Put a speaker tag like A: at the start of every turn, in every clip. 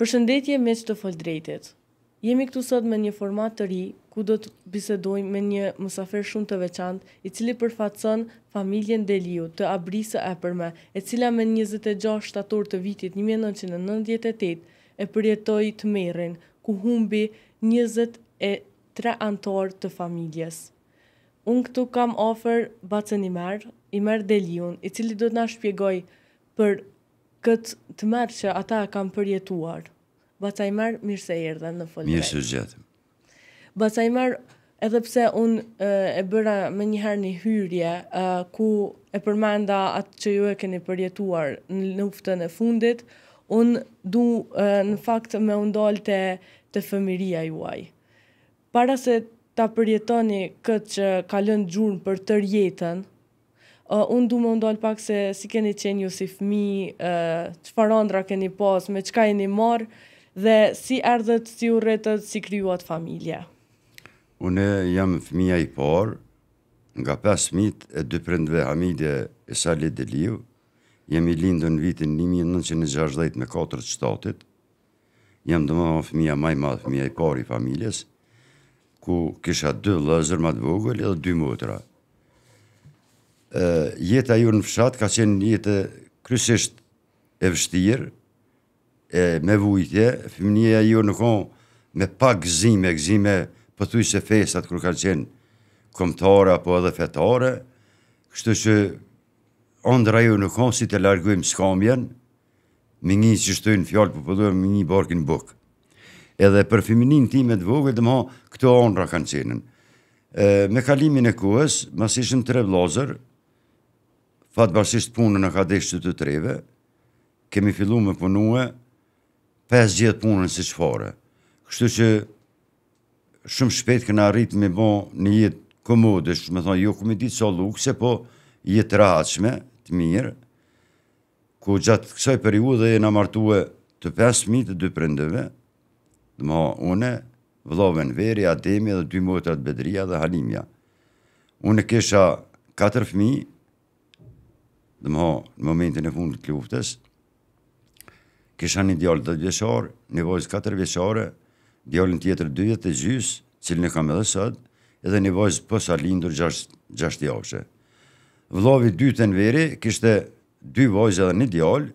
A: Përshëndetje me që të fëllë drejtet. Jemi këtu sot me një format të ri, ku do të bisedojmë me një mësafer shumë të veçant, i cili përfatëson familjen Deliu të abrisë e përme, e cila me 26 shtator të vitit 1998 e përjetoj të merin, ku humbi 23 antar të familjes. Unë këtu kam ofër bacën i merë, i merë Deliun, i cili do të nga shpjegoj për këtë të merë që ata kam përjetuar. Bacajmar, mirë se erdha në Foldrej. Mirë se gjatë. Bacajmar, edhe pse un e, e bëra më një herë në hyrje, e, ku e përmenda atë që ju e keni përjetuar në luftën e fundit, un du e, në fakt me u të të fëmiria juaj. Para se ta përjetoni këtë që ka lënë gjurmë për tër jetën, Uh, unë du më ndonë pak se si keni qenë ju si fmi, uh, që farandra keni pas, me qka e një marë, dhe si ardhët, si u rretët si kryuat familje?
B: Une jam fëmija i parë, nga 5 smit e dy prendve Hamide e Sali Deliu, jemi lindu në vitin 1960 me 4 qëtatit, jam dhe ma fëmija maj madhë, fëmija i parë i familjes, ku kisha dy lëzër madhë vogël edhe dy mutra. Jeta ju në fshat ka qenë jetë krysisht e vështirë, e, me vujtje, fëmënia ju në konë me pak gëzime, gëzime pëthu se fesat kërë kanë qenë komtare apo edhe fetore, kështu që ondra ju në konë si të largujmë s'kambjen, me një që shtojnë fjallë për përduhem me një borkin bukë. Edhe për fëmënin ti me të vogë, dhe më këto ondra kanë qenën. me kalimin e kuës, mas ishën tre vlozër, fatë basisht punën në kadeshtë që të treve, kemi fillu me punuë, pes gjithë punën si që fare. Kështu që shumë shpet këna arritë me bo një jetë komode, me thonë, jo ku me ditë sa o lukëse, po jetë rachme, të mirë, ku gjatë kësaj periud dhe e në martu e të pes mitë të dy prendeve, dhe ma une, vloven veri, ademi dhe dy motrat bedria dhe halimja. Une kisha katër fmi, dhe ma në momentin e fundit të luftës, kisha një djallë të djeshore, një vojzë katër vjeshore, djallën tjetër dyjet të gjysë, cilë në kam edhe sëtë, edhe një vojzë pësa lindur gjasht javëshe. Vlovi në veri kishte dy vojzë edhe një djallë,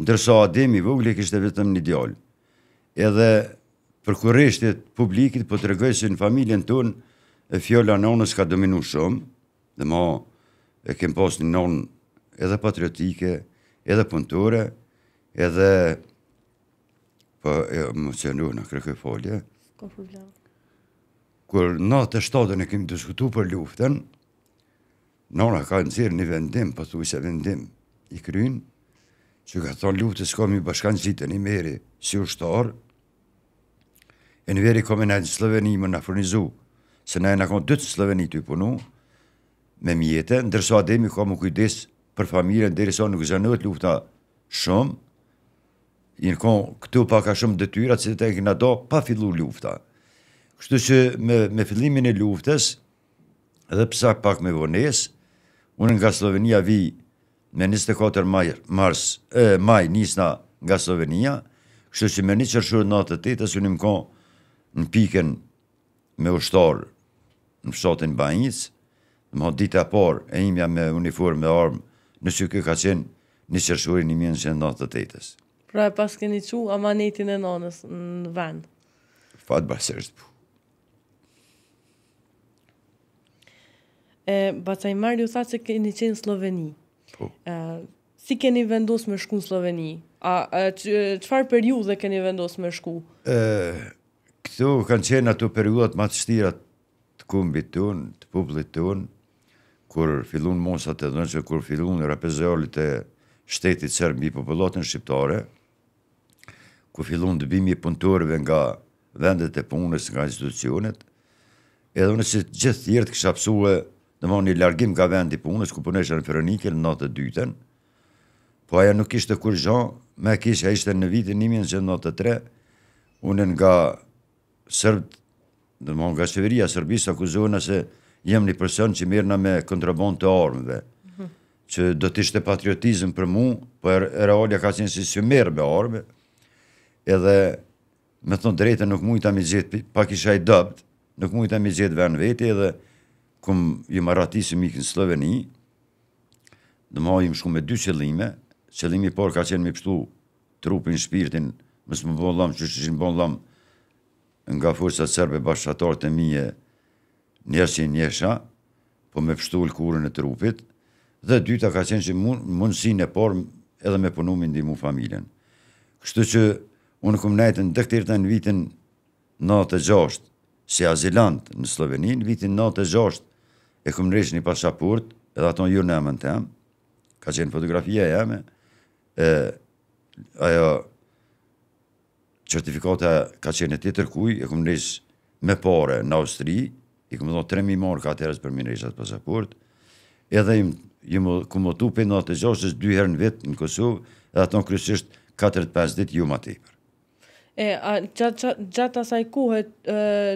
B: ndërsa Ademi Vugli kishte vetëm një djallë. Edhe për kërështet publikit për po të regoj se në familjen tënë e fjolla nonës ka dominu shumë, dhe ma e kem pas një nonë edhe patriotike, edhe punëture, Edhe po më në kërkë folje. Ku fu Kur Kur e shtatë ne kemi diskutuar për luftën. Nora ka nxjerr një vendim, po thuaj se vendim i kryen që ka thonë luftë s'ka mi bashkan gjitë një meri si ushtarë, e në veri kome në sloveni më në afronizu, se e në konë dytë sloveni të i punu, me mjetën, ndërso ademi ka më kujdes për familjen, ndërso nuk gëzënët lufta shumë, një konë këtu pa ka shumë detyra, që të të do pa fillu lufta. Kështu që me, me fillimin e luftës, edhe pësa pak me vonesë, unë nga Slovenia vi me 24 maj, mars, e, maj nisna nga Slovenia, kështu që me një qërshurë në atë të të të të konë në pikën me ushtarë në fshatin bajnjës, dhe më ditë a e imja me uniformë me armë në që këtë ka qenë një qërshurë një mjënë në të
A: Pra e pas keni qu amanetin e nanës në vend?
B: Fatë basërët, pu.
A: Bacaj Marri, u tha që keni qenë Sloveni. Po. E, si keni vendos me shku në Sloveni? A, a qëfar keni vendos me shku?
B: E, këto kanë qenë ato periudat ma të shtirat të kumbit të unë, të publit të unë, kur fillun mosat e dhënë që kur fillun rapezeolit e shtetit i popullatën shqiptare, ku fillon të bimi punëtorëve nga vendet e punës, nga institucionet, edhe unë si gjithë tjërë të kësha pësue në më një largim nga vendi i punës, ku punëshën në Fëronike në natë të dyten, po aja nuk ishte kur zha, me kishë a ishte në vitin 1993, unë nga sërbët, në më nga shëveria sërbisë, akuzohën se jem një përson që mirëna me kontrabon të armëve, mhm. që do të ishte patriotizm për mu, po e realja ka qenë si së mirë me armëve, edhe me thonë drejtë nuk mujta mi gjithë, pa isha i dëbët, nuk mujta mi gjithë venë veti edhe këm ju maratisi mi kënë Sloveni, dhe ma jim shku me dy qëllime, qëllimi por ka qenë më pështu trupin, shpirtin, mësë më bon lam, që që shqin bon lam, nga fursa sërbe bashkëtarë të mije, njërë që njësha, po me pështu lëkurën e trupit, dhe dyta ka qenë që mundësin e por edhe me punu më ndimu familjen. Kështu që unë këmë në dëktirë të në vitin 96, si azilant në Slovenin, vitin 96 e këmë rishë një pashapurt, edhe ato në jurë në emën të jam, ka qenë fotografia e jeme, e, ajo certifikata ka qenë e të tërkuj, e këmë rishë me pare në Austri, i këmë dhonë 3.000 morë ka atërës për minë rishat pashapurt, edhe im, më këmë otu për 96 dy herë në vitë në Kosovë, edhe ato në kryshështë 4-5 ditë ju ma tipër.
A: E, a, gjatë, gjatë, asaj kohë,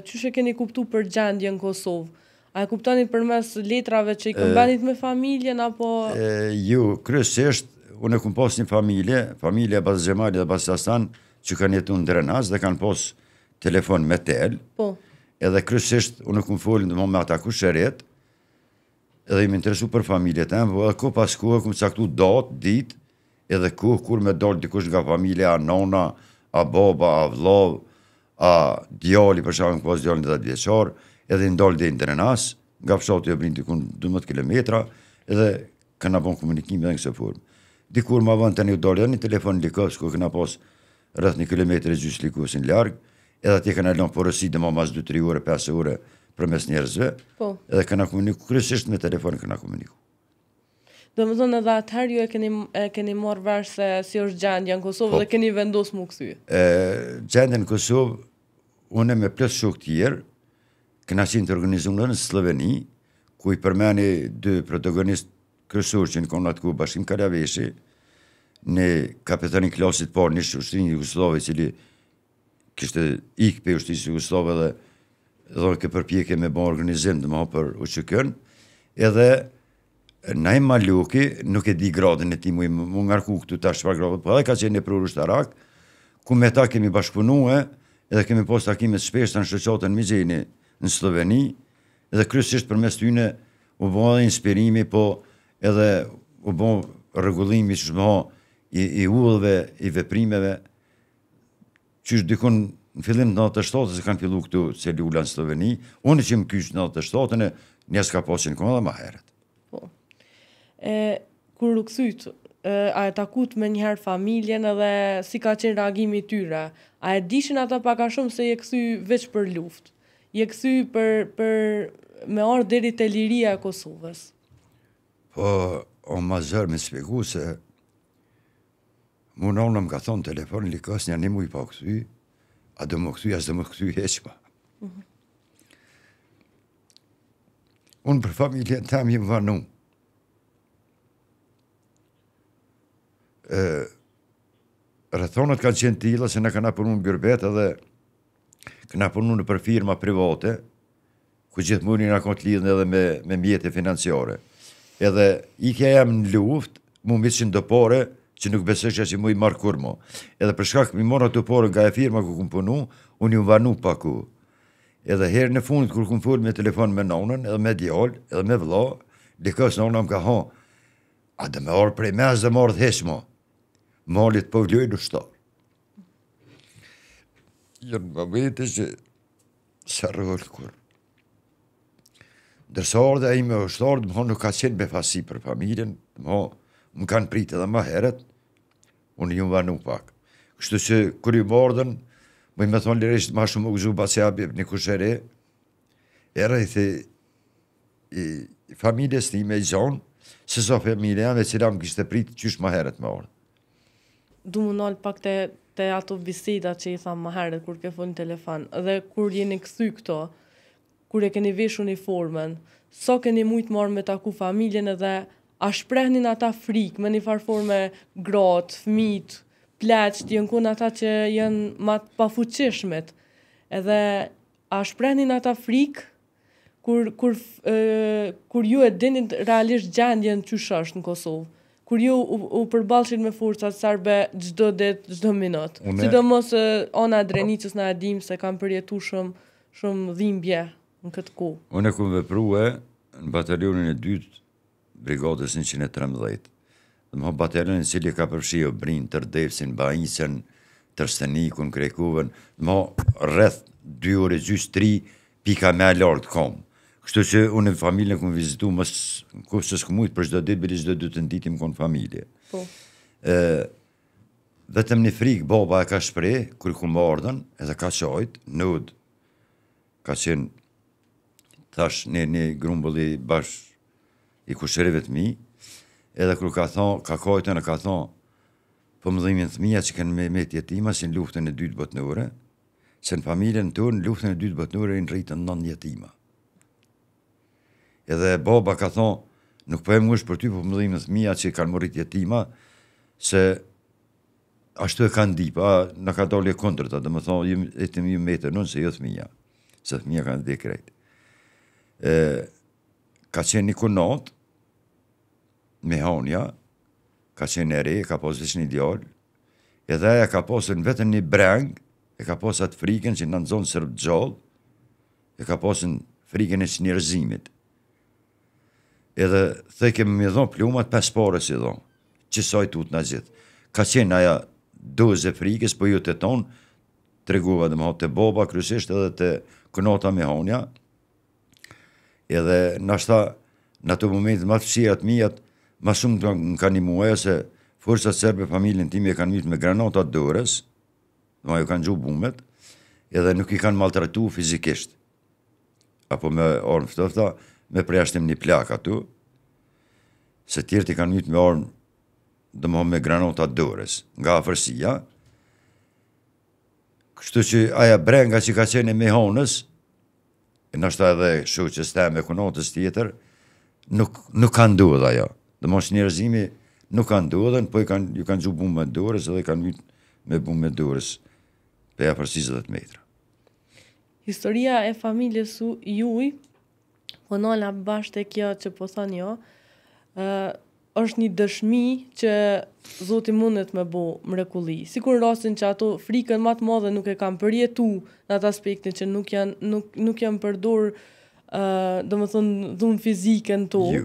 A: që shë keni kuptu për gjendje në Kosovë? A e kuptonit për mes letrave që i këmbenit me familjen, apo...
B: E, ju, kryesisht, unë e këm pos një familje, familje Bas Gjemali dhe Bas Sastan, që kanë jetu në drenas dhe kanë pas telefon me tel, po. edhe kryesisht, unë e këm folin dhe më me ata kusheret, edhe i më interesu për familje të emë, edhe ko pas kohë, këmë caktu datë, ditë, edhe kohë, kur me dollë dikush nga familja, nona, nona, a boba, a vlov, a djoli, për shakën këpës djoli në datë vjeqor, edhe i dhe në të nga pështë jo brinë të kunë 12 km, edhe këna bon komunikim edhe në kësë formë. Dikur ma vënd të një dollë dhe një telefon në likës, ku këna posë rrëth një kilometre e gjysë likës në largë, edhe ati këna lënë porësi dhe ma mas 2-3 ure, 5 ure për mes njerëzve, po. edhe këna komuniku kërësisht me telefon këna komuniku.
A: Do më thonë edhe atëherë ju e keni, e keni marë varë se si është gjendja në Kosovë po, dhe keni vendosë më kësi.
B: Gjendja në Kosovë, unë e me plës shukë tjerë, këna qenë të organizunë në Sloveni, ku i përmeni dy protagonistë kërësur që në konë atë ku bashkim Karaveshi, në kapetani klasit parë në shushtinë i Kosovë, që kështë ikë pe ushtinë Kosovë dhe dhe dhe dhe me dhe organizim dhe dhe dhe dhe dhe dhe Na e Maluki, nuk e di gradën e ti mu, mu ngarku këtu tash pra gradin, po edhe ka qenë e prurë shtarak, ku me ta kemi e, edhe kemi posë takimet shpeshta në shëqotën Mizini, në Sloveni, edhe krysisht për mes tyne u bo edhe inspirimi, po edhe u bo regullimi që shmo i, i ullëve, i veprimeve, që është dikun në fillim të 97, se kanë fillu këtu celula në Sloveni, unë që më kyshë në 97, njësë ka posin kohë dhe maherët
A: e kur u kthyt, a e takut me herë familjen edhe si ka qenë reagimi tyre. A e dishin ata pak a shumë se je kthy veç për luftë. Je kthy për për me ardhë deri te liria e Kosovës.
B: Po, o ma zërë me spiku se më nëmë nëmë ka thonë telefon likës një një mujë pa këthy, a dë më këthy, as dë më këthy heqma. Mhm. Unë për familje të tamë jimë vanumë. rëthonët kanë qenë tila, se në kanë apërnu në gërbet edhe kanë apërnu në për firma private, ku gjithë mundin në konë të lidhën edhe me, me e financiare. Edhe i kja jam në luft, mu mitë që ndëpore, që nuk besesh që mu i marë kur mo. Edhe për shkak mi mora të pore nga e firma ku këmë punu, unë ju vanu paku. Edhe herë në fundit kërë këmë furë me telefon me nonën, edhe me djol, edhe me vlo, dikës nonën më ka ho a dhe me orë prej me, as dhe me orë malit për po vlojnë në shto. Jënë më vete që së rëllë kur. Dërsa orde e ime është orde, më nuk ka qenë befasi për familjen, më më kanë pritë edhe ma heret, unë një më vanu pak. Kështu që kërë i më orden, më i me thonë lirështë ma shumë u gëzhu basi abje një kushere, e rëjthi i i familjes një me i zonë, se sa familja me cila më kishtë e pritë qysh ma heret më orde
A: du më nëllë pak të, të ato visita që i thamë më herët kur ke fëllë në telefon, dhe kur jeni këthy këto, kur e keni vishë uniformen, so keni mujtë marë me taku familjen edhe a shprehnin në ata frikë, me një farforme grotë, fmitë, pleqë, të jënë kënë ata që jënë matë pa edhe a shprehnin në ata frikë, kur, kur, kur ju e dinit realisht gjendjen që shështë në Kosovë kur ju u, u përballshin me forca serbe çdo det çdo minut sidomos ona drenicës në adim se kanë përjetuar shumë dhimbje në këtë kohë unë kam
B: vepruar në batalionin e dytë brigadës 113 në më batelën në cili ka përshio brinë të rdevësin, bajinësën, të rstenikën, më rrëth dy ure gjysë tri pika me lartë komë. Kështu që unë në familjen këmë vizitu, mësë kësë së këmujt, për shdo ditë, bëri shdo ditë në ditë më familje. Po. E, vetëm një frikë, baba e ka shprej, kër ku më ardhen, edhe ka qajt, nëd, ka qenë, thash, një, një grumbulli bashkë i kushereve të mi, edhe kërë ka thon, ka kajtën e ka thon, për po më dhimin të mija që kënë me, me tjetima si në luftën e dytë botënore, se në familjen të luftën e dytë botënore i në rritën në në Edhe baba ka thonë, nuk po e mungosh për ty, po më dhimë në që i kanë mori jetima, se ashtu e kanë di, pa në ka dole e kontrët, dhe më thonë, jim, e të mjë nënë, se jo thëmija, se thëmija kanë dhe krejtë. Ka qenë një kunot, me honja, ka qenë e re, ka posë vishë një djallë, edhe aja ka posë në vetën një brengë, e ka posë atë friken që në nëzonë sërbë gjallë, e ka posë në friken e që njërzimit edhe the kemi më dhonë plumat pes si dhonë, që soi tut në gjithë. Ka qenë aja doze frikës, po ju të tonë, të dhe më hotë të boba, kryshisht edhe të kënota me honja, edhe nështa në të moment më të fshirat mijat, më shumë të në ka muaj, se fërsa serbe familin tim e kanë mitë me granota dërës, dhe ma ju kanë gjuhë bumet, edhe nuk i kanë maltratu fizikisht, apo me orën fëtëfta, me preashtim një plak atu, se tjerët i kanë njëtë me orën, dhe më me granota dërës, nga afërsia, kështu që aja brenga që ka qeni me honës, e nështë edhe shu që stem e kunotës tjetër, nuk, nuk kanë duhet ajo. Dhe mos njërzimi nuk kanë duhet, po i kanë, ju kanë gjuë me dërës, edhe i kanë njëtë me bumë me dërës, për e afërsisë dhe të metra.
A: Historia e familjes su juj, punon la bash kjo që po thon jo. ë uh, është një dëshmi që Zoti mundet më bëu mrekulli. Sikur rastin që ato frikën më të mëdha nuk e kanë përjetu në atë aspektin që nuk janë nuk nuk janë përdor ë uh, domethën dhun fizikën tu. ë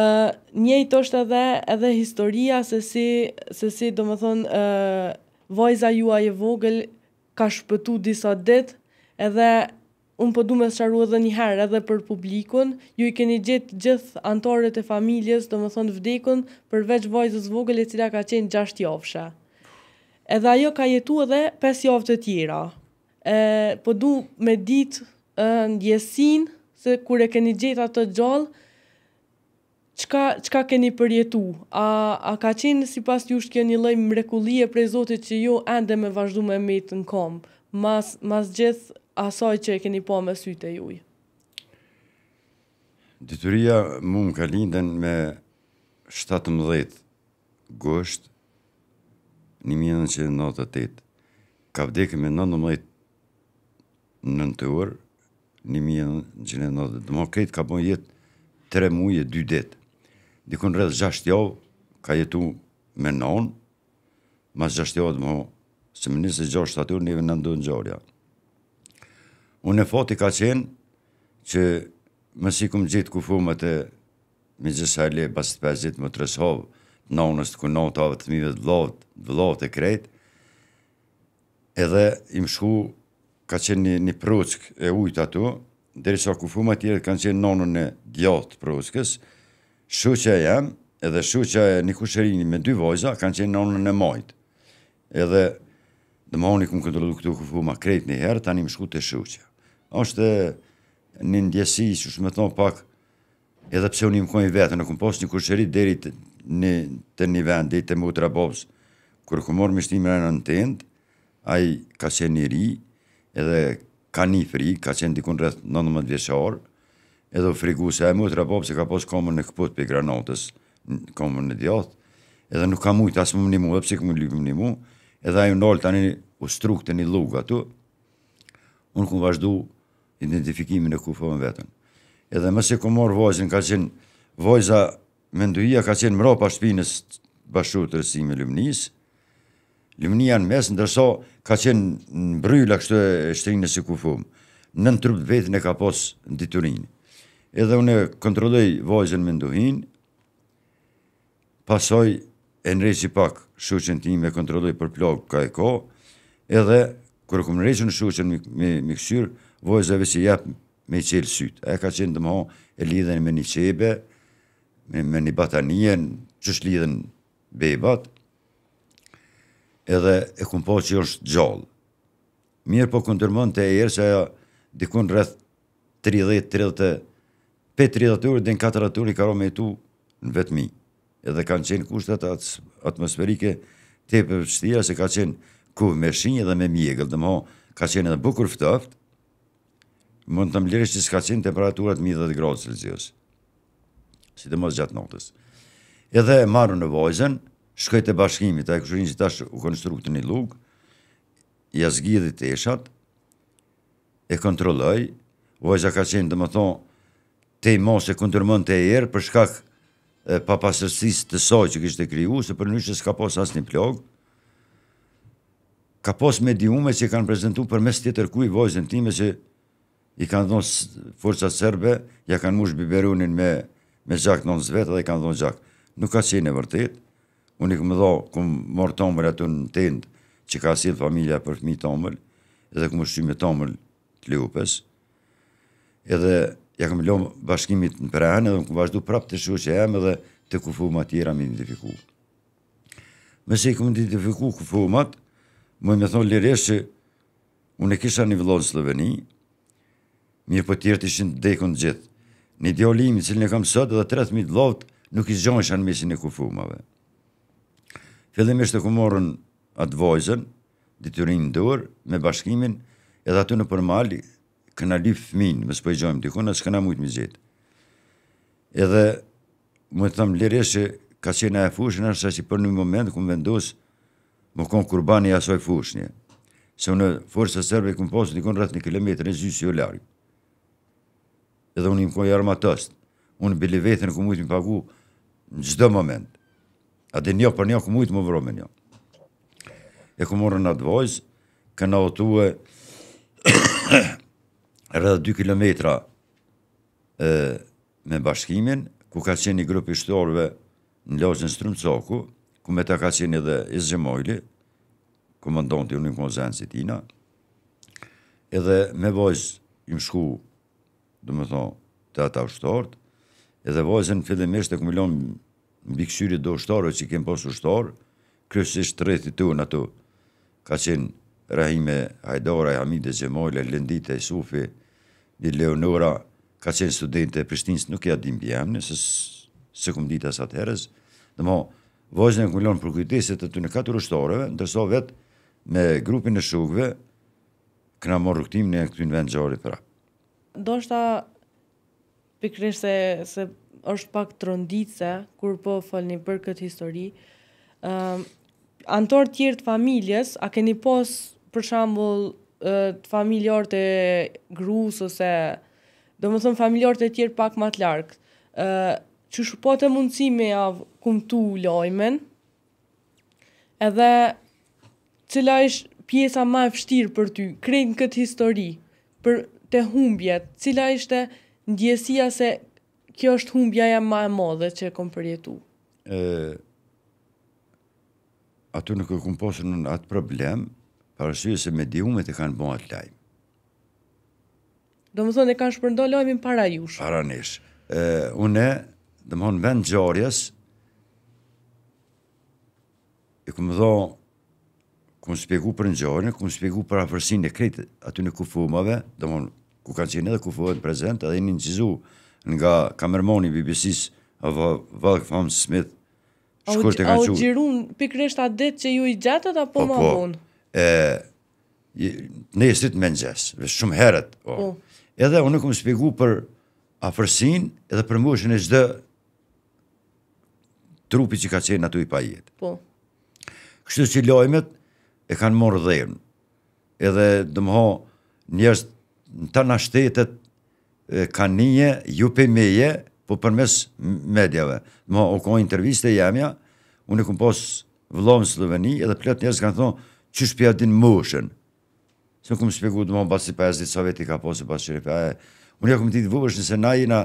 A: uh, njëjtë është edhe edhe historia se si se si domethën ë uh, vajza juaj e vogël ka shpëtu disa ditë edhe unë po du me sharu edhe një herë edhe për publikun, ju i keni gjithë gjithë antarët e familjes, domethënë më thonë vdekun, përveç vajzës vogële e cila ka qenë 6 jofshe. Edhe ajo ka jetu edhe 5 javë e tjera. Ë po du me ditë ndjesin, se kur e keni gjithë atë gjallë, qka, çka keni përjetu? A, a ka qenë si pas ju shtë kjo një lejmë mrekulie prej Zotit që ju ende me vazhdu me metë në kompë? mas, mas gjithë asaj që e keni po me syte i ujë?
B: Dituria mu më ka linden me 17 gosht 1998. Ka vdekë me 19 nëntë të orë 1998. Dëmë ka bon jetë 3 muje, 2 detë. Dikon rrëz 6 javë ka jetu me nënë, mas 6 javë dëmë, se më njëse 6 të atur, njëve në ndonë gjarë janë. Unë e foti ka qenë që më si këmë gjitë ku fumët e me gjësa le basit 5 gjitë më tërëshovë, të nonës të kunotave të mive të vlovët, e krejtë, edhe im shku ka qenë një, një e ujtë atu, dhe sa ku fumët tjere kanë qenë nonën e gjotë pruskës shuqa jam, edhe shuqa e një kusherini me dy vojza kanë qenë nonën e majtë Edhe dhe më honi këmë këndrodu këtu ku fumët krejtë një herë, tani më shku të shuqa është një ndjesi, që shme thonë pak, edhe pse unë i mkojnë vetë, në këmë posë një kushëri deri të një, të një vend, deri të mutra bobës, kër këmë morë mishtim rënë në tend, a i ka qenë një ri, edhe ka një fri, ka qenë dikun rrëth 19 vjeqarë, edhe u frigu se e mutra bobës e ka posë komën në këput për granotës, komën në djothë, edhe nuk ka mujtë, asë më më një mu, edhe pse këmë lypë më një mu, edhe a i nolë tani u struk të një lugë atu, unë këmë vazhdu, identifikimin e ku fëmë vetën. Edhe mëse e ku morë vojzën, ka qenë vojza me nduhia, ka qenë mëro pa shpinës bashkru të rësime lëmnisë, Lëmënia në mes, ndërso, ka qenë në bryllë a kështë e shtrinë në si ku Në në trupë vetën e ka posë në diturinë. Edhe unë kontrolloj kontrodoj vojzën me pasoj e nërejsi pak shuqën tim e kontrodoj për plogë ka e ko, edhe kërë këmë nërejsi në shuqën me këshyrë, vojzëve që jep me i qelë sytë. E ka qenë dëmëho e lidhen me një qebe, me, me një batanien, që është lidhen bebat, edhe e kumë po që është gjallë. Mirë po këndë të e erë që dikun rreth 30-30-30 ure, din 4 ure i karo me tu në vetëmi. Edhe kanë qenë kushtet atë atmosferike të e përshtia që ka qenë ku me shinjë dhe me mjegëllë, dhe ka qenë edhe bukur fëtëftë, mund të mlirështë që s'ka qenë temperaturat 10 gradë Celsius, si të mos gjatë notës. Edhe e marru në vojzen, shkojt e bashkimit, a e këshurin që tash u konstruktu një lug, i asgjë dhe të eshat, e kontrolloj, vojza ka qenë të më thonë, te i mos e kontrëmën të e erë, për shkak pa të soj që kështë e kriju, se për nëshë s'ka posë asë një plog, ka pos mediume që kanë prezentu për mes tjetër kuj vojzën time që i kanë dhonë forca serbe, ja kanë mush biberunin me, me gjak në nëzë vetë dhe i kanë dhonë gjak. Nuk ka qenë e vërtit, unë i këmë dho, këmë morë tomër e të në tendë që ka si familja për fmi tomër, edhe këmë shqy me tomër të liupës, edhe ja këmë lomë bashkimit në prehen, edhe këmë vazhdu prapë të shu që jemë edhe të kufumat ma tjera me identifiku. Mëse i këmë identifiku kufumat, më i me thonë lirishë që unë e kisha një vëllonë Sloveni, Mirë po tjertë ishin të dekën të gjithë. Një diolimi cilë në kam sot dhe të 3.000 lovët nuk i zhjojnë shanë mesin e kufumave. Fëllim ishte ku morën atë vojzën, diturin ndur, me bashkimin, edhe aty në përmali, këna lyf fmin, më s'po i gjojmë të ikonë, s'këna mujtë më gjithë. Edhe, më të thamë, lirë ishe ka qena e fushën, është që për një moment ku më vendusë, më konë kurbani asoj fushën, se unë forësë të sërbe i kompostën, një kilometrë në largë edhe unë i më kojë armatost. Unë bëllë vetën ku mujtë më pagu në gjdo moment. A dhe një për një ku mujtë më vro me një. E ku morën atë vojzë, këna o tue rrëdhë dy kilometra e, me bashkimin, ku ka qenë grupi grupë i në lojën Strumcoku, ku me ta ka qenë edhe Izgjemojli, ku më ndonë të unë i më tina, edhe me vojzë i më shku dhe më thonë, të ata ushtorët, edhe vajzën fillimisht të kumilon mbi këshyri do ushtorë, që i kemë posë ushtorë, kryësisht të rethi të në ato, ka qenë Rahime Hajdora, Hamide Gjemojle, Lendite, Sufi, një Leonora, ka qenë studente e Prishtinës, nuk ja dim bjemë, nëse së këmë ditë asatë herës, dhe mo, vajzën e kumilon për kujtisit të të në katër ushtorëve, ndërso vetë me grupin e shukve, këna morë rukëtim në këtë në vendë gjori prapë.
A: Do shta pikrish se, se është pak të kur po falni për këtë histori. Uh, ehm, antor tjërë të familjes, a keni pos për shambull të familjor të grus ose do më thëmë familjor të tjërë pak më të larkë. Uh, që shpo të mundësi me avë kumtu lojmen, edhe cila ishtë pjesa ma e fështirë për ty, krejnë këtë histori, për të humbjet, cila ishte ndjesia se kjo është humbja e ma e modhe që kom përjetu?
B: E, atu në e kom posë në atë problem, parësujë se me diumet e kanë bëhat lajmë.
A: Do më thonë e kanë shpërndo lojmin para jush.
B: Para nishë. Une, dhe më vend gjarjes, e ku më thonë, ku më spjegu për në gjarjen, ku më spjegu për afërsin e kretë aty në kufumave, dhe më ku kanë qenë edhe kufohet prezent, edhe një një nga kamermoni BBC-së, Ava Valk Fam Smith,
A: shkosht e kanë qurë. A u gjirun pikresht atë detë që ju i gjatët, apo po, ma bunë? Po,
B: po, ne jesit me nxesë, shumë heret, po. Edhe unë këmë spiku për afërsin, edhe për mëshën e gjithë trupi që ka qenë aty i pa jetë. Po. Kështë që lojmet e kanë morë dhejën, edhe dëmëho njështë të shtetet ka një për meje, po përmes medjave. Ma o ko interviste jemja, unë e këm posë vlonë Sloveni, edhe plët njerës kanë thonë, që shpja din mëshën. Se më këmë shpjegu të më basi 50 soveti ka posë, basi qëri për e... Unë e këmë të të vëgësh nëse na jina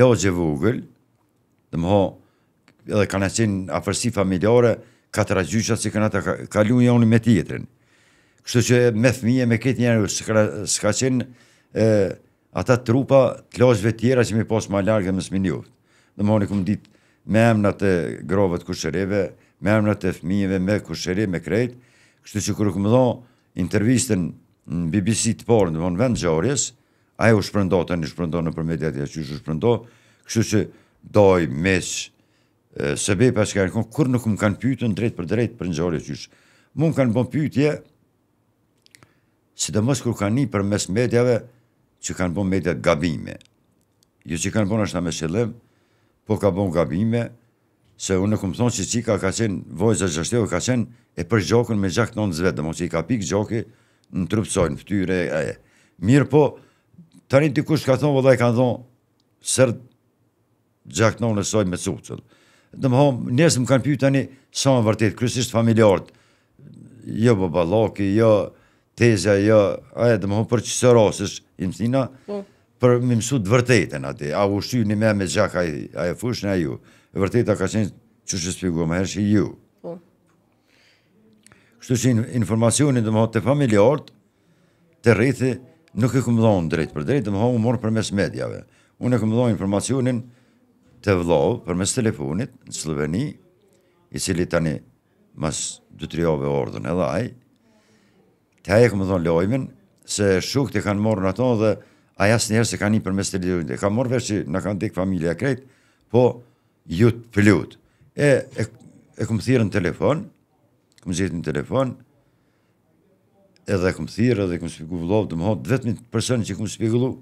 B: loge vëgëll, dhe më edhe kanë qenë afërsi familjore, katëra gjyqa që kanë atë kalu unë me tjetërin. Kështu që me thmije, me këtë njerë, s'ka qenë e, ata trupa të lojshve tjera që mi posë më largë dhe më smi Do më oni këmë ditë me emnat e grovët kushëreve, me emnat e fëmijëve, me kushere, me krejt, kështu që kërë këmë dho intervistën në BBC të porën, dhe më në vend Xhorjes, ajo u shpërndot, ai i në përmediat të që u shpërndot, kështu që doj, mes se be pas ka kur nuk më kanë pyytën drejt për drejt për nxorje që shë. kanë bon pyytje, si dhe kanë një për mes që kanë bon medjat gabime. Jo që kanë bon është ta me shëllëm, po ka bon gabime, se unë e këmë thonë që qika ka qenë, vojzë e gjashtjeve ka qenë e për gjokën me gjakë tonë zvetë, dhe mo që i ka pikë gjokë në trupësojnë, në ftyre, e, Mirë po, të rinë të kush ka thonë, vëllaj ka thonë, sërë gjakë tonë në sojnë me cuqëllë. Dhe më homë, njësë më kanë pyjë tani, sa më vërtit, kërësisht familjartë, jo bëbaloki, jo tezja, jo, e, dhe më homë për qësërosisht, i mësina, po. për më mësu të vërtetën atë, a u shqy një me me gjak a e fush në a ju, e vërteta ka qenë që shë spiku më herë që ju. Po. Kështu që informacionin dhe më hotë të familjartë, të rrethi nuk e këmë dhonë drejtë për drejtë, dhe më hotë morë për mes medjave. Unë e këmë dhonë informacionin të vlovë për mes telefonit në Sloveni, i cili tani mas 2-3 ove ordën edhe ajë, të aje këmë dhonë lojmin, se shukët e kanë morë në ato dhe aja njerë se kanë i për mes të lidurit. E kanë morë veshë që në kanë dikë familja krejtë, po jutë të E, e, e këmë thirë në telefon, këmë zhjetë në telefon, edhe këmë thirë edhe këmë spiku vlovë, dhe më hotë, vetëmi të që këmë spiku vlovë,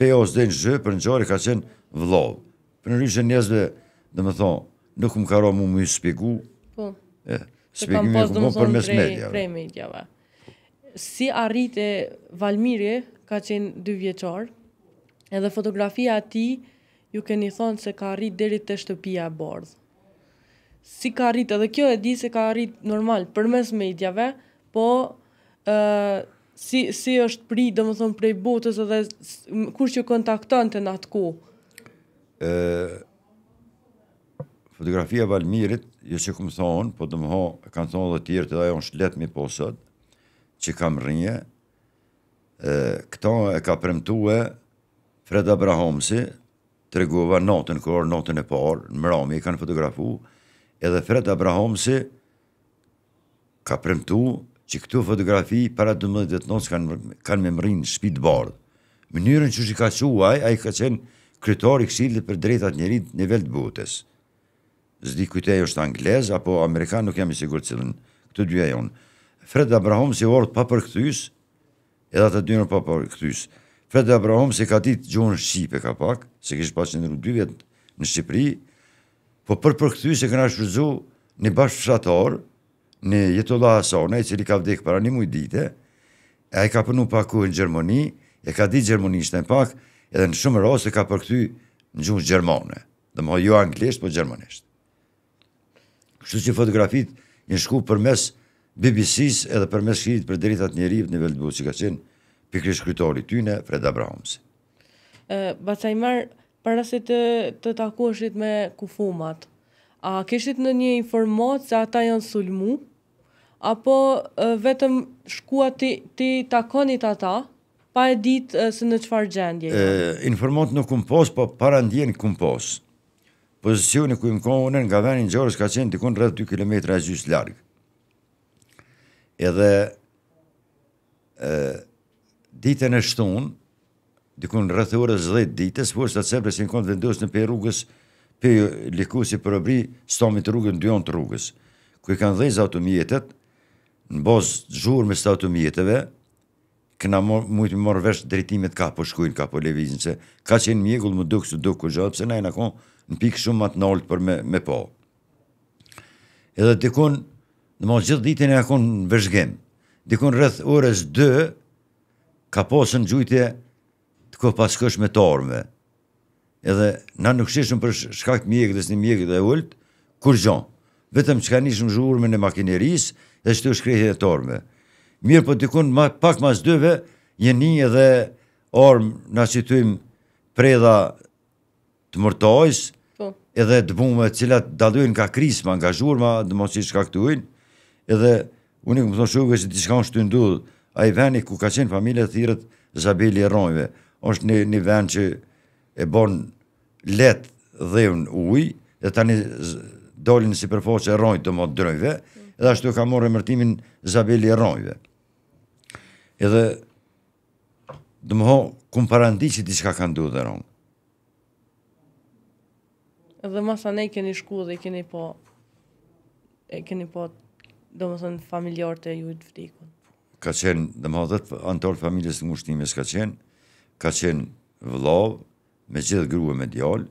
B: pe o zdej në zhë, për në ka qenë vlovë. Për në rrishë njëzve, dhe më thonë, nuk këmë karo mu më i spiku,
A: po, e, spiku më këmë po për mes medjave si arrit e Valmiri, ka qenë dy vjeqar, edhe fotografia ati ju keni thonë se ka arrit deri të shtëpia e bordhë. Si ka arrit, edhe kjo e di se ka arrit normal, përmes medjave, po uh, si, si është pri, dhe më thonë prej botës edhe kush që kontakton të në atë ku?
B: Uh, fotografia Valmirit, jo që këmë thonë, po të më ho, kanë thonë dhe tjertë, të ajo është letë mi posët, që kam rënje, këta e ka e Fred Abrahamsi, të reguva notën kërë, notën e parë, në mërami i kanë fotografu, edhe Fred Abrahamsi ka premtu që këtu fotografi para 12 vetë notës kanë, kanë me mërinë shpit bardhë. Mënyrën që që ka quaj, a i ka qenë krytori kësillit për drejtat njerit në vel të butës. Zdi kujtej është anglez, apo amerikan, nuk jam i sigur cilën Këtu dyja jonë. Fred Abraham si orët pa për këtys, edhe të dynër pa për këtys. Fred Abraham si ka ditë Shqipë Shqipe ka pak, se kishë pas në dy vjetë në Shqipëri, po për për këtys e këna shruzu një bashkë fshatorë, në jetolla Hasona, i cili ka vdekë para një mujtë dite, e a i ka përnu paku në Gjermoni, e ka ditë Gjermonisht në pak, edhe në shumë rrasë e ka përkëty në gjumë Gjermone, dhe më jo anglisht, po Gjermonisht. Kështu që fotografit një shku për mes BBC-s edhe për mes shkirit për drejtat një në nivell të që ka qenë pikri shkrytori tyne, në Fred Abrahams.
A: Bacajmar, para se të të taku është me kufumat, a kështë në një informat se ata janë sulmu, apo vetëm shkua ti takonit ata, pa e ditë se në qëfar gjendje?
B: Informat në kumpos, po para ndje në kumpos. Pozicioni ku imkohonën nga venin gjorës ka qenë të kun rrët 2 km e gjysë largë edhe ditën e shtun, dikun rrëthë orës dhe ditës, po është të sepre si në kontë vendos në pe rrugës, pe liku si për obri, stomit rrugën, dyon të rrugës. Kuj kanë dhejzë automjetet, në bozë zhurë me së automjeteve, këna mujtë më morë vesh drejtimet ka po shkujnë, ka po levizin, se ka qenë mjegull më dukë së dukë kërë gjatë, pëse na e në konë në pikë shumë matë naltë për me, po. Edhe të Në mos gjithë ditën e akon në vëzhgim. Dikon rrëth orës dë, ka posën gjujtje të kohë paskësh me tarme. Edhe na nuk sheshëm për shkakt mjekë dhe së një mjekë dhe ullët, kur gjonë. Vetëm që ka nishëm zhurme në makineris dhe shtu të shkrejtje të tarme. Mirë për po dikon pak mas dëve, një një edhe armë në që të preda të mërtojës po. edhe të bumë me cilat dadojnë ka krisma, nga zhurma, dhe mos që shkaktujnë, edhe unë më thonë shuve që ti është të në a i veni ku ka qenë familja të thirët Zabeli e rojve, është një, një ven që e bon let dhe ujë e dhe tani dolin si përfoqë e rojt të modë drojve, edhe ashtu ka morë e mërtimin zabili e rojve. Edhe, do më ho, kumë parandi që ti ka kanë duhet e
A: Edhe masa ne i keni shku dhe i keni po e keni po do më thënë familjor të ju të vdikun?
B: Ka qenë, dhe më dhe të antarë familjes të ngushtimis ka qenë, ka qenë vlovë, me gjithë gruë me djallë,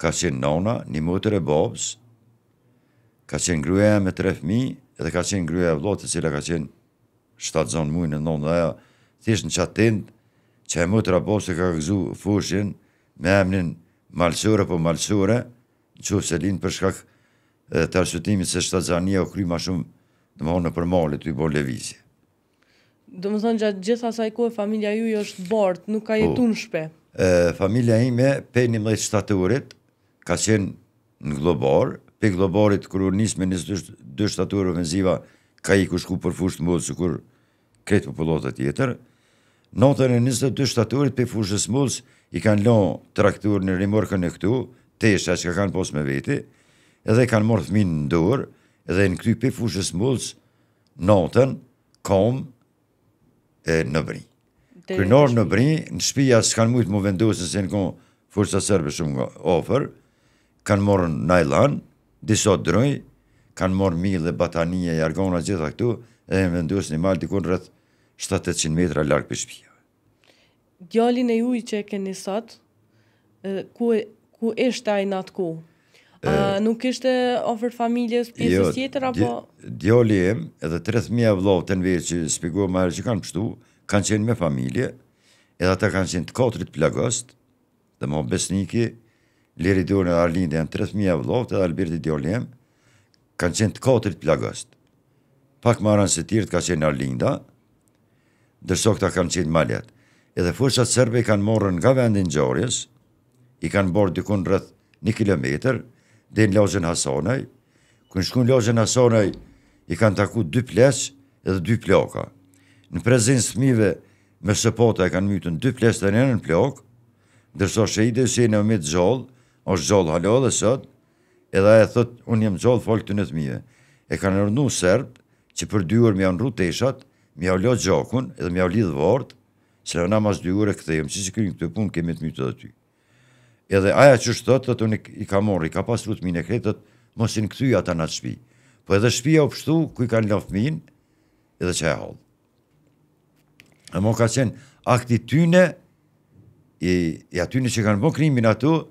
B: ka qenë nana, një mëtër e babës, ka qenë gruë e me tre fmi, edhe ka qenë gruë e vëllavë të cila ka qenë shtatë zonë mujë në nëndë dhe thishë në qatë që e mëtër e babës e ka këzu fushin, me emnin malësure po malësure, që se linë përshkak të arsutimit se shtazania o kry ma shumë, Dhe më thonë në përmallit të i bo levizje.
A: Do më thonë gjatë gjitha saj kohë familja ju është bortë, nuk ka po. jetu në shpe.
B: E, familja ime, pe një mëdhejt shtaturit, ka qenë në globar, pe globarit kërë njësë me njësë dë shtaturë ofenziva, ka i kushku për fushë të mëdhë, së kur kretë për pëllotë tjetër. Notën e njësë dë shtaturit, pe fushë të mëdhë, i kanë lo traktur në rimorë kënë këtu, tesha që ka kanë posë me veti, edhe kanë morë thminë në dhe në krypi fushës mullës notën, kom, në bri. Krynor në bri, në shpia së mujtë më vendusë nëse se në konë fushës sërbë shumë nga ofër, kanë morën najlan, diso drëj, kanë morën mi dhe batanije, e a gjitha këtu, e më vendusë një malë të kunë rrëth 700 metra larkë për shpia.
A: Gjallin e ujë që e keni sot, ku ku ishte ajnë atë ku, A, nuk ishte ofër familjes pjesës jo, tjetër apo?
B: Djoli im edhe 3000 vëllov të nve që shpjegoj më herë që kanë pështu, kanë qenë me familje, edhe ata kanë qenë të kotrit plagost, dhe më besniki, Liri Dorë dhe janë 3000 vëllov edhe Alberti djoli kanë qenë të kotrit plagost. Pak më aran se tjertë ka qenë Arlinda, dërso këta kanë qenë maljet. Edhe fushat sërbe i kanë morën nga vendin gjarjes, i kanë borë dykun rrëth një kilometrë, dhe në lojën Hasonaj, kënë shku në lojën Hasonaj, i kanë taku dy pleç edhe dy ploka. Në prezinsë mive me sëpota e kanë mytën dy pleç dhe njënë në plok, ndërso shëjde që i në me të gjollë, është gjollë halo dhe sot, edhe e thëtë, unë jem gjollë folk të në të E kanë rëndu sërbë, që për dy urë mja në rrutë eshat, mja u lojë gjokun edhe mja u lidhë vartë, që në namaz dy urë e këthejmë, që që kërinë këtë punë, kemi të mytë dhe ty edhe aja që shtë dhëtë, të i ka morë, i ka pasru të mine kretët, mos i në atë në shpi. Po edhe shpia u pështu, ku i ka në lëfë minë, edhe që e hodhë. E mo ka qenë akti tyne, i, atyne që kanë bon krimin ato,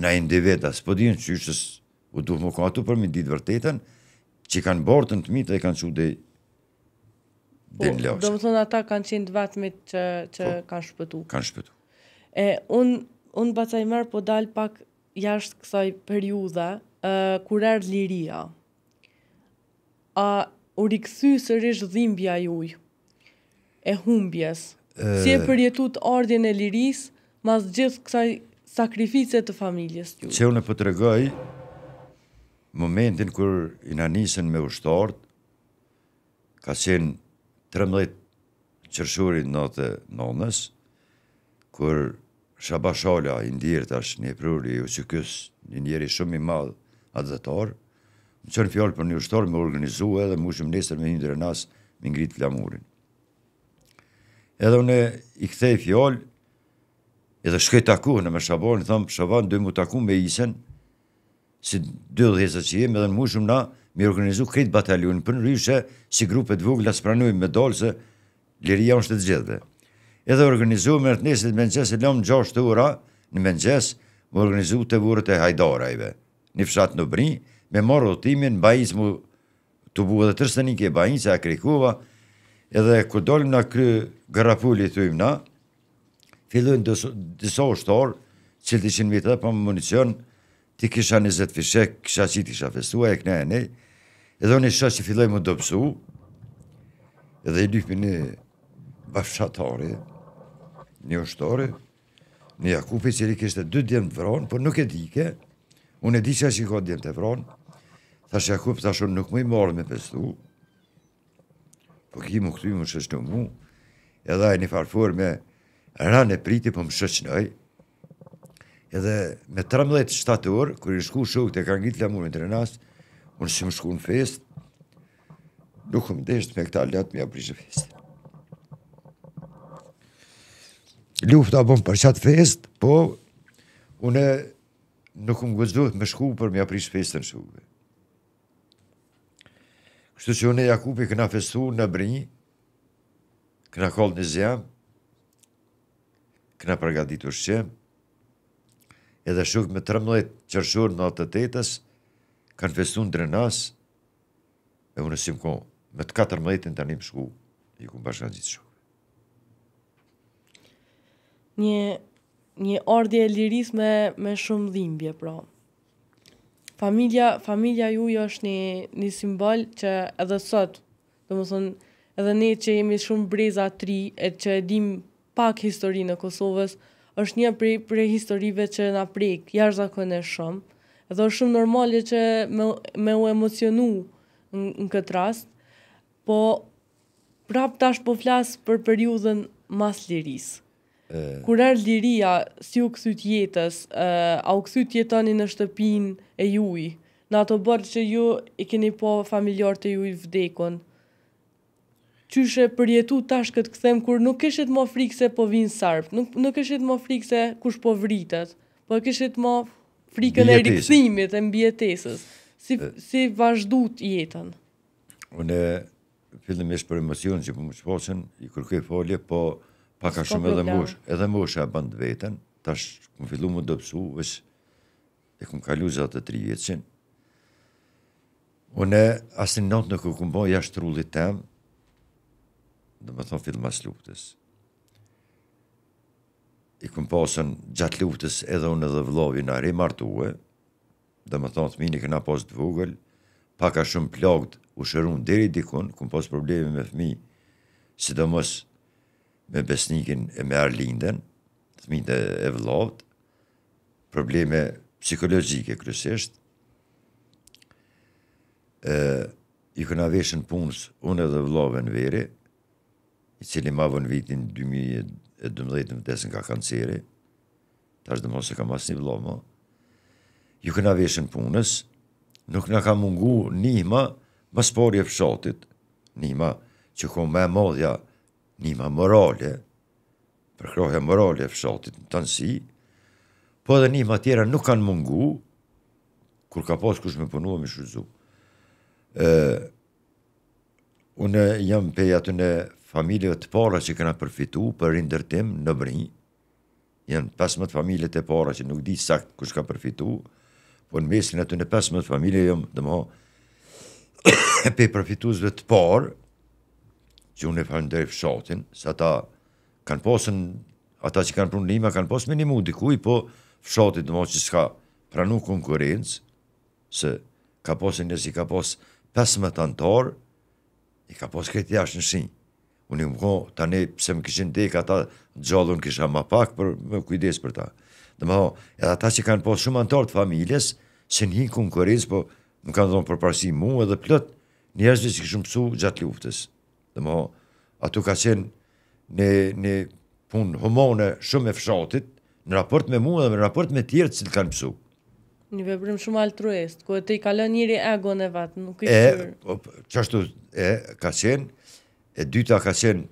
B: në individa, së po dihën që ishës, u duhë më këtu për mi ditë vërtetën, që kanë bortën të mitë dhe kanë që dhe dhe në po, lëshë. Do
A: më thonë ata kanë qenë dëvatëmit që, që po, kanë shpëtu. Kanë shpëtu. E, unë unë të bacaj mërë po dalë pak jashtë kësaj periudhe, uh, kur erdhë liria. A uh, u rikëthy së rishë dhimbja juj, e humbjes, uh, si e përjetu të e liris, mas gjithë kësaj sakrifice të familjes të
B: Që unë e për po momentin kër i në nisën me ushtort, ka qenë 13 qërshurit në të nonës, kër Shabashola, i ndirë tash, një pruri, u që kësë, një njeri shumë i madhë atëzëtor, më qënë fjallë për një ushtarë me organizu edhe më shumë nesër me një dre nasë me ngrit flamurin. Edhe unë i kthej fjallë, edhe shkej taku në me shabon, i thëmë, shabon, dojmë u taku me isen, si dy dhe hesa që jemi, edhe në mushëm na, më organizu këtë batalion, për në rrishë, si grupet vuglë, as pranuj me dolë, se liria unë gjithë edhe organizu me rëtë njësit në mëngjes në gjosh të ura në mëngjes më organizu të vurët e hajdarajve. Një fshat në bri, me morë të timin, bajis mu të buë dhe tërstenik e bajis e akrikuva, edhe ku dolim në kry gërrapulli të imna, fillojnë diso është orë, që të ishin vitë dhe për municion, ti kisha një zetë fishek, kisha që ti isha festua, e këne e nej, edhe unë isha që fillojnë më dopsu, edhe i lypi një një ështore, një Jakupi që i kishte dy djemë të vronë, por nuk e dike, unë e di që ashtë ka djemë të vronë, thashtë jakupi thashtë unë nuk më i morë me pestu, po ki më këtu i më shështë në mu, edhe e një farfur me rranë e priti, po më shështë nëj, edhe me 13 shtator, kër i shku shuk të kanë gjitë lamurin të rënas, unë më shku në fest, nuk më deshtë me këta lëtë me aprishë festë. lufta bon për qatë fest, po une nuk më gëzduhet me shku për më aprish festën shuve. Kështu që une Jakubi këna festu në brinj, këna kollë një zjam, këna përgatitu shqem, edhe shukë me 13 qërshur në atë të tëtës, kanë festu në drenas, e unë simko, me të 14 të një më shku, i ku më bashkan gjithë shku
A: një një ordje e liris me me shumë dhimbje, pra. Familja, familja ju jo është një një simbol që edhe sot, dhe më thonë, edhe ne që jemi shumë breza tri, e që edhim pak histori në Kosovës, është një prej pre historive që na prejkë, jashtë e shumë, edhe është shumë normal që me, me u emocionu në, në këtë rast, po prap tash po flasë për periudën mas lirisë. Kur erë liria, si u kthyt jetës, au a u jetoni në shtëpin e juj, në ato bërë që ju i keni po familjar të juj vdekon, qyshe përjetu tash këtë këthem, kur nuk këshet më frikë se po vinë sarpë, nuk, nuk këshet më frikë se kush po vritët, po këshet më frikën e rikëthimit e mbjetesës, si, e, si vazhdut jetën.
B: Unë e fillën mishë për emosion që po më shposën, i kërkëj folje, po... Pa ka shumë edhe mbush, edhe mush e bandë vetën, ta shë këmë fillu më dëpsu, e këmë kalu zatë të tri vjetësin. Une, asë në natë në këmë bo, jashtë trullit tem, dhe më thonë fillë mas luftës. I këmë posën gjatë luftës edhe unë edhe vlovi në re martuë, dhe më thonë të këna posë të vugël, paka shumë plogët u shërun diri dikun, këmë posë probleme me fmi, si mësë me besnikin e me Arlinden, thmit e Evlovt, probleme psikologjike kryesisht. ë i këna veshën punës unë edhe vlovën veri, i cili ma vën vitin 2012 në vdesën ka kanceri, ta është dëmonë se ka mas një vlovë, ju këna veshën punës, nuk në ka mungu njima më spori e pshatit, njima që ku me modhja, njima morale, përkrohe morale fshatit në tansi, po edhe njima tjera nuk kanë mungu, kur ka pas kush me punua me shurzu. Une jam pe atë në familjeve të para që këna përfitu për rindërtim në brinj, janë 15 familje të para që nuk di sakt kush ka përfitu, po në mesin atë në 15 familje jam dhe më pe përfituzve të parë, që unë e falenderoj fshatin, se ata kanë posën, ata që kanë prunë njima kanë posë minimu dikuj, po fshati dhe që s'ka pranu konkurencë, se ka posën një si ka posë 15 antarë, i ka posë këtë jashtë në shinjë. Unë i më kohë, ta ne, pëse më këshin dhe, ka ta gjallën kisha ma pak, për më kujdes për ta. Dhe më edhe ata që kanë posë shumë antarë të familjes, se një konkurencë, po më kanë dhonë përparsi mu edhe plët, njerëzve që këshumë pësu gjatë luftës. Dhe më, atu ka qenë një, në pun homone shumë e fshatit, në raport me mua dhe në raport me tjerët që të kanë pësu.
A: Një veprim shumë altruist, ku e të i kalon njëri ego në vetë, nuk i shumë.
B: E, qashtu, e, ka qenë, e dyta ka qenë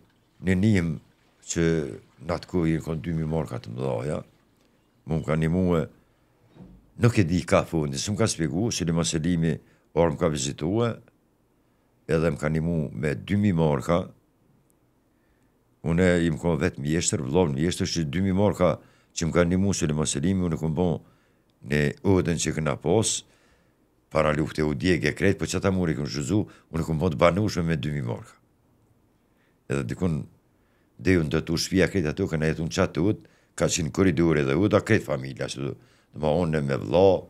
B: një njëm që në atë ku i në konë dymi morë ka të mëdhaja, mu ka një nuk e di ka fundi, së më ka spjegu, që më mëselimi orë më ka vizituar, edhe më kanë imu me 2.000 marka, une im kënë vetë mjeshtër, vlovë jeshtër që 2.000 marka që më kanë imu së në mëselimi, une këmë bon në odën që këna posë, para luft e udje e kretë, po që ta muri këmë shëzu, une këmë bon të banushme me 2.000 marka. Edhe dikun, dhe ju në të të shpia kretë ato, këna jetu në qatë të udë, ka koridur koridore dhe udë, a kretë familja, që do, ma me vla,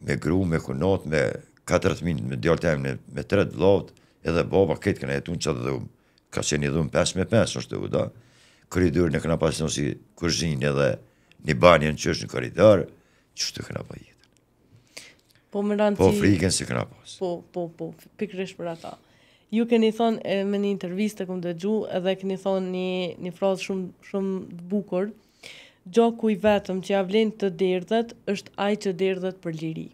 B: me me me minë, me djallë të emne me 3 vlovët, edhe baba këtë këna jetun që dhe ka që një dhumë 5 me 5, është të vuda, da. në e këna pasinu si kërzinë edhe një banjën që është në koridorë, që është të këna pa jetën.
A: Po më rëndë Po friken si këna pas. Po, po, po, pikrish për ata. Ju keni thonë e, me një intervistë të këmë dëgju edhe keni thonë një, një frazë shumë, shumë bukur. Gjoku i vetëm që javlen të derdhet është ajë që derdhet për liri.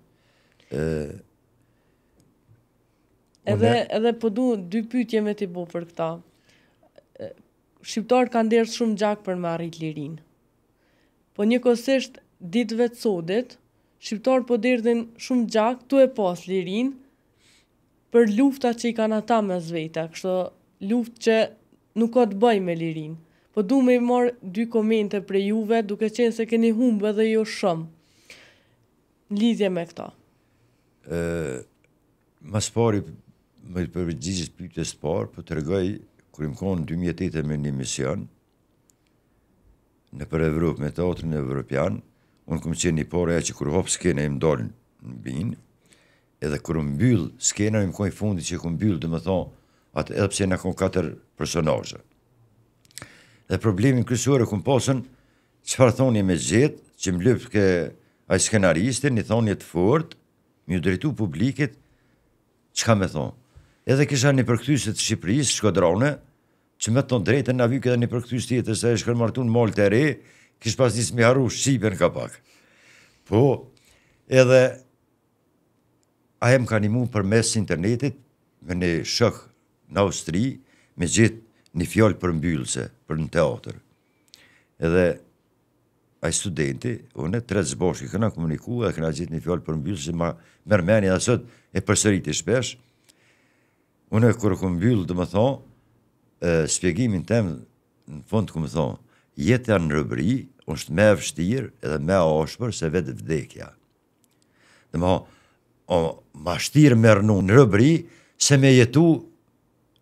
A: Edhe edhe po du, dy pyetje me ti bu për këtë. Shqiptarët kanë dërt shumë gjak për me arrit lirin. Po një kosisht ditëve të sodit, shqiptarë po dirdhin shumë gjak, tu e pas lirin, për lufta që i kanë ata me zvejta, kështë luft që nuk ka të bëj me lirin. Po du me i marë dy komente për juve, duke qenë se keni humbë dhe jo shumë. Lidhje me këta.
B: Mas pari, më për për për për për për të kërë më konë 2008 me një mision, në për Evropë me të e Evropian, unë këmë qenë një parë e që kërë hopë skena im më në bin, edhe kërë më byllë skena i konë i fundi që ku mbyll, byllë më thonë, atë edhe pse në konë katër personajë. Dhe problemin kryesor e këmë posën, që farë thonë një me gjithë, që më lëpë ke ai skenaristin, i thonë të një drejtu publikit, çka më thonë? edhe kisha një përkthyse të Shqipërisë, Shkodrone, që më thon drejtën na vi këta një përkthyse tjetër se është kërmartu në mol të re, kish pas nis mi harru Shqipën ka pak. Po, edhe a jem ka një mund për mes internetit, me një shëk në Austri, me gjithë një fjallë për mbyllëse, për në teatër. Edhe a studenti, unë e tre zboshki, këna komunikua, këna gjithë një fjallë për mbyllëse, ma mërmeni sot e përsëriti shpesh, Unë e kërë këmë bjullë, më tho, shpjegimin temë, në fund këmë tho, jetë janë në rëbri, unë shtë me vështirë edhe me oshëpër, se vetë vdekja. Dhe më tho, ma shtirë me rënu në rëbri, se me jetu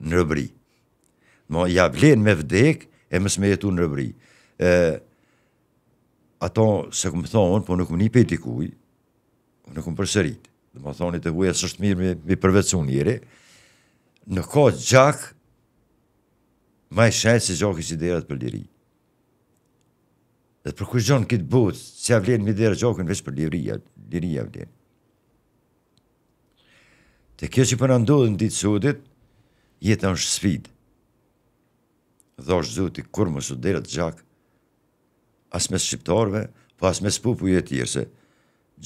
B: në rëbri. Dhe më ja vlen me vdek, e mësë me jetu në rëbri. Ato, se këmë thonë, po në këmë një pejtikuj, unë këmë përsërit, dhe më tho, një të vujë, së shtë mirë me përvecu njëri, në kohë gjak, ma i shajtë se gjokë i si derat për liri. Dhe për kush gjonë këtë butë, që a vlenë mi dera gjokën veç për liria, liria vlenë. Te kjo që përna ndodhë në ditë sudit, jetë është sfidë. Dhe është zuti, kur më su derat gjak, as mes shqiptarve, po as mes pupu jetë tjerë, se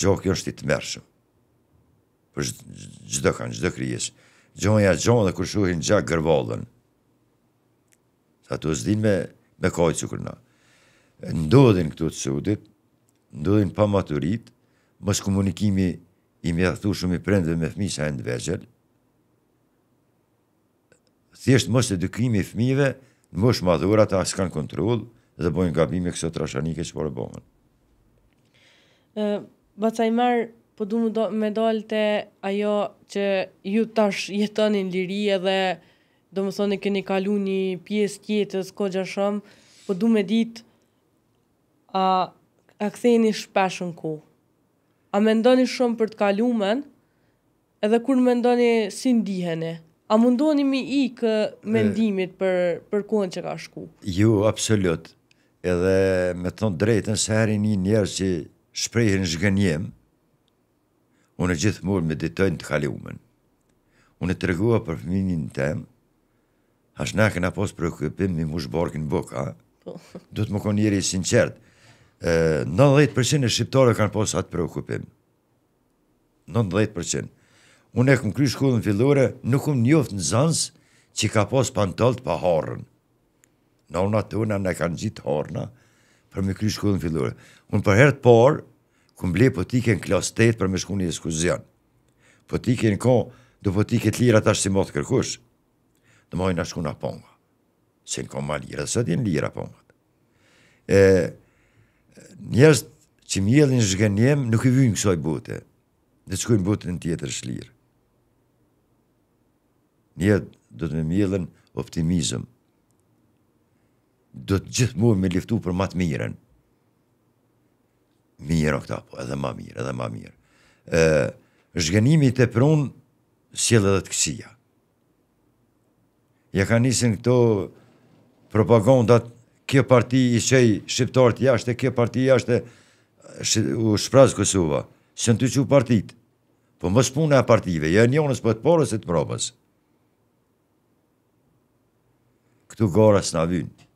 B: gjokë është i të mërshëm. Për gjdo kanë, gjdo kryeshë gjonja gjonë dhe kur shuhin gjak gërvallën. Sa të zdin me, me kajtë që kërna. Ndodhin këtu të sudit, ndodhin pa maturit, mësë komunikimi i me thëthu shumë i prendve me fmi sa e ndvegjel, thjeshtë mësë edukimi i fmive, në mësë madhura ta s'kan kontrol dhe bojnë gabime këso trashanike që porë bohën.
A: Uh, Bacajmar, po du më do, me dalë të ajo që ju tash jetoni në liri edhe do më thoni këni kalu një pjesë kjetës, ko gja shumë, po du me ditë a, a këtheni shpeshën ku. A me ndoni shumë për të kalumen, edhe kur me ndoni si ndiheni. A mundoni mi i kë mendimit për, për kuën që ka shku?
B: Ju, absolut. Edhe me thonë drejtën, se herin një njerë që shprejhen zhgënjemë, Unë e gjithë murë me ditojnë të kaliumen. Unë e të regua për fëminin të temë, ashtë nakën a posë preukupim me mu borkin buka, po. du të më konë njëri i sinqertë. 90% e shqiptore kanë posë atë preukupim. 90%. Unë e këmë kry shkullën fillore, nuk këm njoftë në zansë që ka posë pantolt pa horën. Në unë atë unë kanë gjitë horëna për me kry shkullën fillore. Unë për herë të porë, ku po ti ken klas 8 për me shku një diskuzion. Po ti ken ko, do po ti ket lira tash si motë kërkush, do mojnë shku në ponga. Se në koma lira, dhe din jenë lira pongat. E, njerës që mjellin zhgënjem, nuk i vynë kësoj bote, dhe qëkojnë bote në tjetër shlirë. Njerëz do të me mjellin optimizëm, do të gjithë mojnë me liftu për matë mirën, mirë o këta, po, edhe ma mirë, edhe ma mirë. E, zhgënimi të prun, s'jel edhe të kësia. Ja ka nisin këto propagandat, kjo parti i qëj të jashtë, kjo parti jashtë, u shprazë Kosova, së në të që partit, po më shpune e partive, ja njënës për të porës e të probës. Këtu gara na vynë,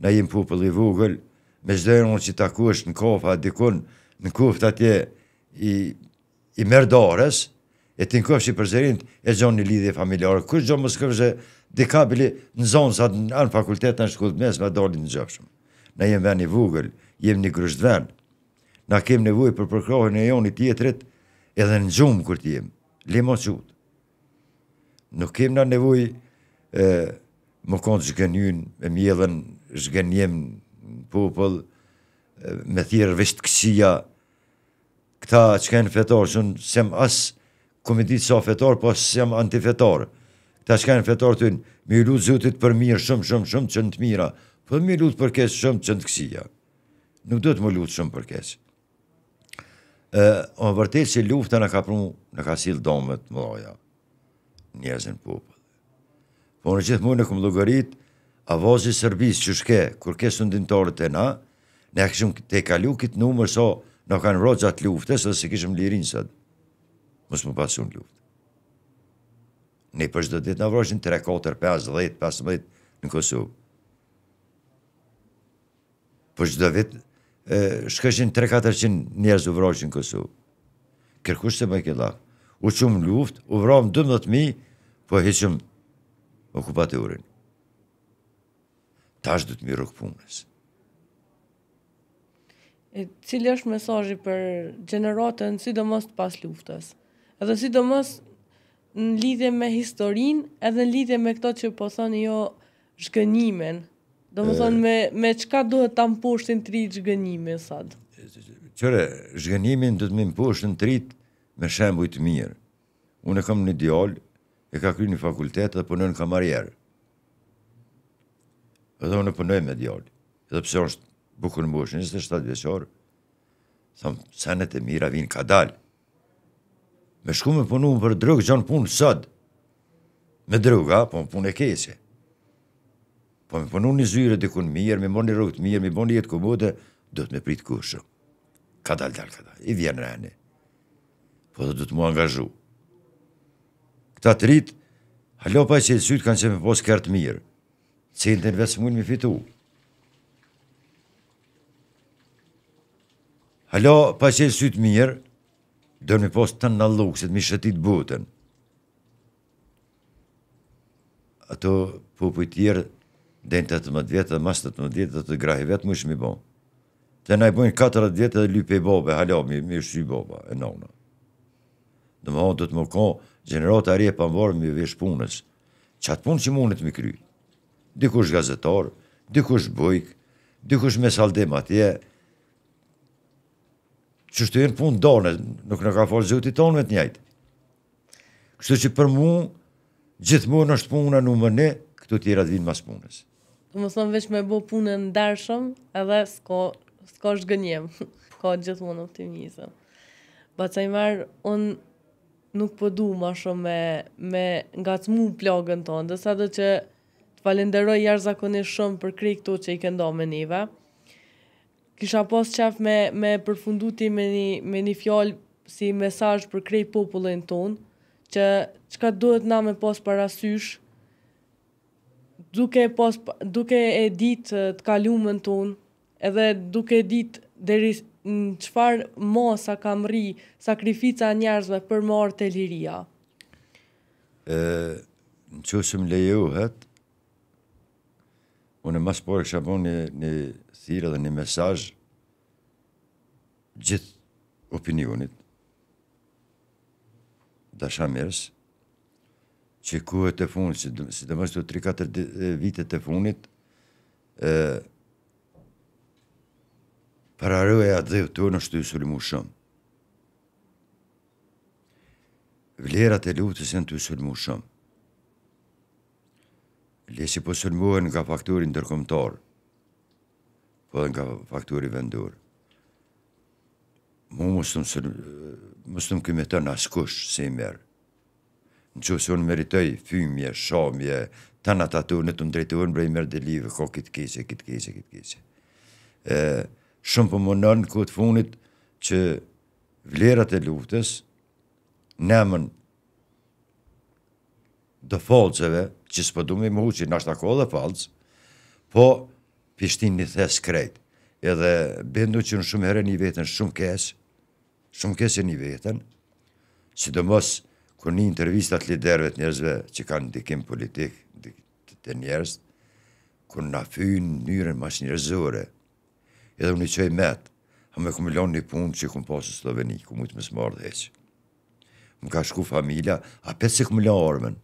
B: na jim pupëll i vugëllë, me zhdojnë unë që taku është në kofa, dikun në kuft atje i, i merdores, e ti në kofë që i përzerin, e gjonë një lidhje familjarë, kështë gjonë më skëpë që dika në zonë, sa në fakultetën në shkullë të mes, me dollin në gjëfshëm. Në jem ven i vugëll, jem një grësht ven, në kem në për përkrojën e jonë i tjetërit, edhe në gjumë kërë t'jem, limon qutë Nuk kem në në vuj, më kontë zhgënyjnë, më jedhen zhgënyjnë popull, me thirë vështë të kësia, këta që kanë fetorë, që në sem asë komitit sa fetorë, po asë sem antifetorë. Këta që kanë fetorë të në, mi lutë zutit për mirë shumë, shumë, shumë, që në të mira, po mi lutë për kesë shumë, që në të kësia. Nuk do të më lutë shumë për kesë. O vërtet që lufta në ka prunë, në ka silë domët, më loja, njëzën popët. Po në gjithë mu në këmë logaritë, a vozi servis që shke, kur ke sundimtorët të na, ne kishim te kalu këtë numër so, në kanë rogjat luftës, dhe se kishim lirin sëtë. Mësë më pasu në luftë. Ne për shdo ditë në vrojshin 3, 4, 5, 10, 15 në Kosovë. Për shdo vitë, shkëshin 3, 400 njerëz u vrojshin në Kosovë. Kërkush se më këlla. U qumë luftë, u vrojmë 12.000, po heqëm okupatë tash du të mirë këpunës.
A: cilë është mesajë për gjeneratën, sidomos të pas luftës? Edhe sidomos në lidhje me historinë, edhe në lidhje me këto që po thoni jo zhgënjimin, Do më thonë me, me qka duhet të ampushtin të rritë zhgënimi, sad?
B: Qëre, zhgënimin duhet më mpushtin të rritë me shembuj të mirë. Unë e kam një djallë, e ka kry një fakultet dhe për në kamarjerë edhe unë punoj me djali, edhe pse është bukur në bush, 27 vjeqorë, thëmë, senet e mira vinë ka dal. me shku me punu për drogë, gjanë punë sëdë, me droga, po më punë e kese, po me punu një zyre dhe kun mirë, me më një rogët mirë, me më një jetë komode, do të me pritë kushë, ka dalë, dalë, ka dalë, i vjenë rëni, po dhe do të mu angazhu. Këta të rritë, halopaj që i sytë kanë që me posë kërtë mirë, cintin vetë së mund mi fitu. Halo, pa që e sytë mirë, dërë më posë të në lukë, se të mi shëtit butën. Ato pupuj tjerë, dhe në të të mëtë vjetë, dhe mas të të mëtë vjetë, dhe të grahi vetë, më shmi bo. Të në i bojnë 40 vjetë dhe lypej bobe, halo, më mi shqy boba, e nona. Dhe më honë të të më konë, gjenerot e arje pa më vorë, mi vesh punës, që atë punë që mundet më krytë dikush gazetar, dikush bujk, dikush me saldim atje, që shtu jenë punë donë, nuk në ka falë zëti tonë me të njajtë. Kështu që për mu, gjithë mu në është puna në mëne, këtu tjera të vinë mas punës.
A: Të më thonë veç me bo punën ndarshëm, edhe s'ko, s'ko shgënjem, ka gjithë mu në optimizëm. Ba të sajmarë, unë nuk përdu po ma shumë me, me nga të mu plogën tonë, dhe sa dhe që falenderoj jarëzakonisht shumë për krej këto që i këndo me njëve. Kisha pas qef me, me përfunduti me një, një fjallë si mesaj për krej popullin tonë, që qka duhet na me pas parasysh, duke, pas, duke e dit të kalumën tonë, edhe duke e dit dheri në qëfar ma sa kam ri sakrifica njerëzve për marë të liria.
B: E, në qësëm lejohet, unë në mas por e kësha bon një, një dhe një mesaj gjithë opinionit dasha mërës që ku e të funë si, si të mështu 3-4 vite të funit e, për arru e atë dhe të në shtu i sulimu shumë vlerat e lutës e në të i sulimu shumë lesi po sërmuhen nga fakturi ndërkomtar, po dhe nga fakturi vendur. Mu më së të më këmë të në askush se i merë. Në që unë meritoj fymje, shomje, të në tatu, në të ndrejtuën, bre i merë dhe live, ko kitë kese, kitë kese, kitë kese. shumë për po më nënë këtë funit që vlerat e luftës, nëmën dëfolëzëve, që s'po du me muhu që në është dhe falcë, po pishtin një thes krejt, edhe bendu që në shumë herë një vetën shumë kes, shumë kes e një vetën, si do mos kër një intervistat liderve të njerëzve që kanë ndikim politik të njerëz, kër në afyjn njërën mas njerëzore, edhe unë i qoj metë, ha me kumilon një punë që i kumë posë Sloveni, ku mujtë më smarë Më ka shku familia, a petë se kumilon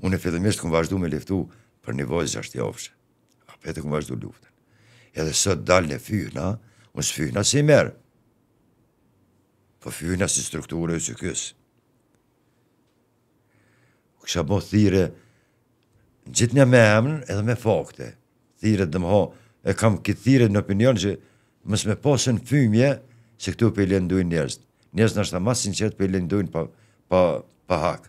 B: Unë e fedemisht këmë vazhdu me liftu për një vojzë ashtë jafëshë. A fete këmë vazhdu luftën. Edhe sot dalë në fyhna, unë së fyhna si merë. Po fyhna si strukturë e cykës. Kësha bo thire në gjithë një me emën edhe me fakte. Thire dhe më ho, e kam këtë thire në opinion që mësë me posën fymje se këtu pëjlenduin njerëz. Njerës në është ta masin qëtë pëjlenduin pa hakë.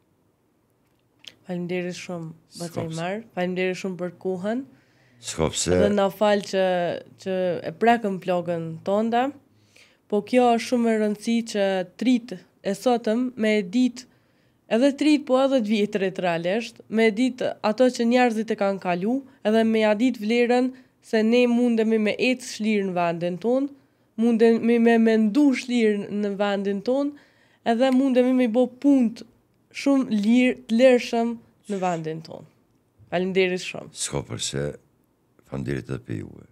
A: Falemderi shumë, Batej Marë. shumë për kuhën. Skopse. Dhe na falë që, që e prekën plogën tonda. Po kjo është shumë e rëndësi që trit e sotëm me e dit, edhe trit po edhe dvijet të retralesht, me e dit ato që njerëzit e kanë kalu, edhe me a dit vlerën se ne mundemi me ecë shlirë në vanden tonë, mundemi me mendu shlirë në vanden tonë, edhe mundemi me bo punë shumë lirë të lërshëm në vandin tonë. Falimderit shumë.
B: Sko përse, falimderit edhe për juve.